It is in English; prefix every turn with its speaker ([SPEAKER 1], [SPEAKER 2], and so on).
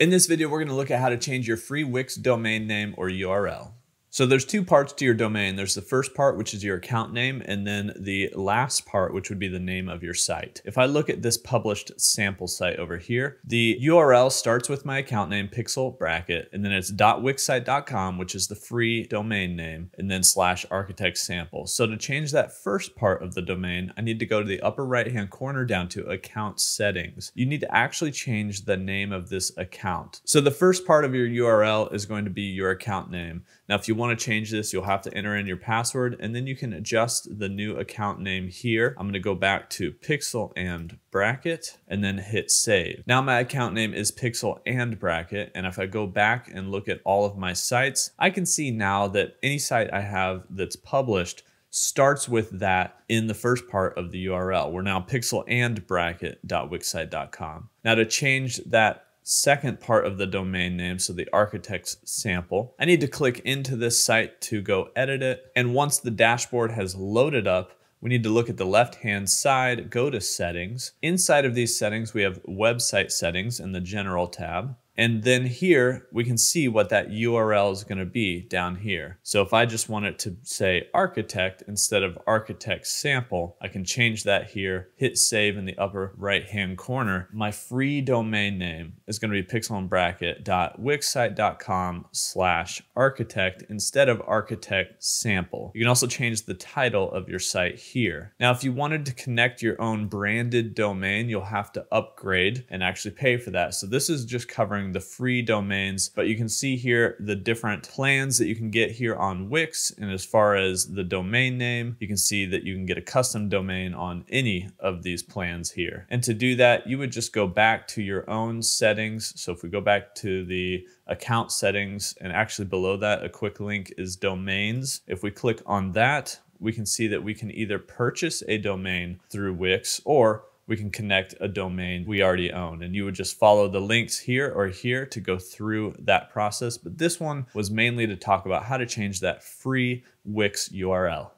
[SPEAKER 1] In this video, we're going to look at how to change your free Wix domain name or URL. So there's two parts to your domain. There's the first part, which is your account name, and then the last part, which would be the name of your site. If I look at this published sample site over here, the URL starts with my account name, pixel bracket, and then it's .wixsite.com, which is the free domain name, and then slash architect sample. So to change that first part of the domain, I need to go to the upper right-hand corner down to account settings. You need to actually change the name of this account. So the first part of your URL is going to be your account name. Now, if you want to change this, you'll have to enter in your password and then you can adjust the new account name here. I'm going to go back to Pixel and Bracket and then hit save. Now my account name is Pixel and Bracket. And if I go back and look at all of my sites, I can see now that any site I have that's published starts with that in the first part of the URL. We're now Pixel and bracket.wixsite.com. Now to change that second part of the domain name, so the architect's sample. I need to click into this site to go edit it. And once the dashboard has loaded up, we need to look at the left-hand side, go to settings. Inside of these settings, we have website settings in the general tab. And then here we can see what that URL is gonna be down here. So if I just want it to say architect instead of architect sample, I can change that here, hit save in the upper right hand corner. My free domain name is gonna be pixelandbracket.wixsite.com slash architect instead of architect sample. You can also change the title of your site here. Now, if you wanted to connect your own branded domain, you'll have to upgrade and actually pay for that. So this is just covering the free domains, but you can see here the different plans that you can get here on Wix. And as far as the domain name, you can see that you can get a custom domain on any of these plans here. And to do that, you would just go back to your own settings. So if we go back to the account settings and actually below that, a quick link is domains. If we click on that, we can see that we can either purchase a domain through Wix or we can connect a domain we already own. And you would just follow the links here or here to go through that process. But this one was mainly to talk about how to change that free Wix URL.